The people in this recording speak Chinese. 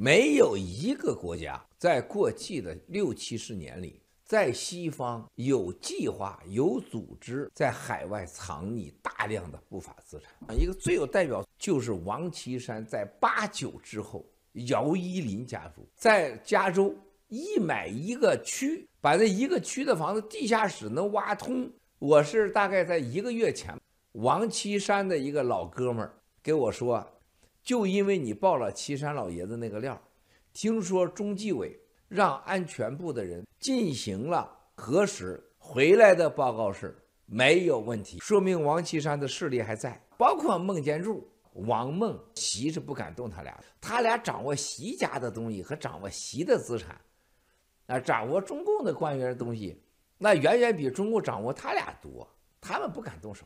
没有一个国家在过去的六七十年里，在西方有计划、有组织，在海外藏匿大量的不法资产啊！一个最有代表就是王岐山在八九之后，姚依林家族在加州一买一个区，把那一个区的房子地下室能挖通。我是大概在一个月前，王岐山的一个老哥们儿给我说。就因为你报了岐山老爷子那个料听说中纪委让安全部的人进行了核实，回来的报告是没有问题，说明王岐山的势力还在，包括孟建柱、王孟习是不敢动他俩，他俩掌握习家的东西和掌握习的资产，啊，掌握中共的官员的东西，那远远比中共掌握他俩多，他们不敢动手。